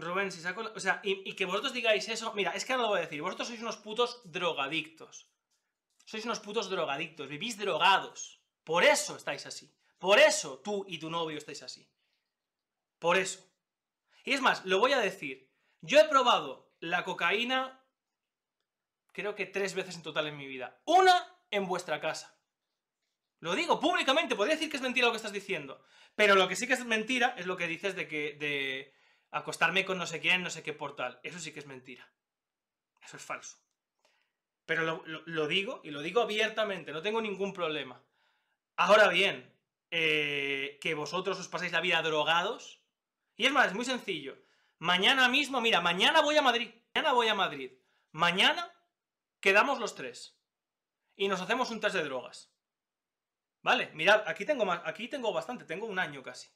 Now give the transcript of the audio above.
Rubén, si saco... O sea, y, que vosotros digáis eso... Mira, es que ahora lo voy a decir. Vosotros sois unos putos drogadictos. Sois unos putos drogadictos. Vivís drogados. Por eso estáis así. Por eso tú y tu novio estáis así. Por eso. Y es más, lo voy a decir. Yo he probado la cocaína creo que tres veces en total en mi vida. Una en vuestra casa. Lo digo públicamente, podría decir que es mentira lo que estás diciendo. Pero lo que sí que es mentira es lo que dices de que... De, acostarme con no sé quién, no sé qué portal. Eso sí que es mentira. Eso es falso. Pero lo, digo y lo digo abiertamente, no tengo ningún problema. Ahora bien, eh, que vosotros os paséis la vida drogados. Y es más, es muy sencillo. Mañana mismo, mira, mañana voy a Madrid. Mañana voy a Madrid. Mañana quedamos los tres. Y nos hacemos un test de drogas. ¿Vale? Mirad, aquí tengo, más, aquí tengo bastante, tengo un año casi.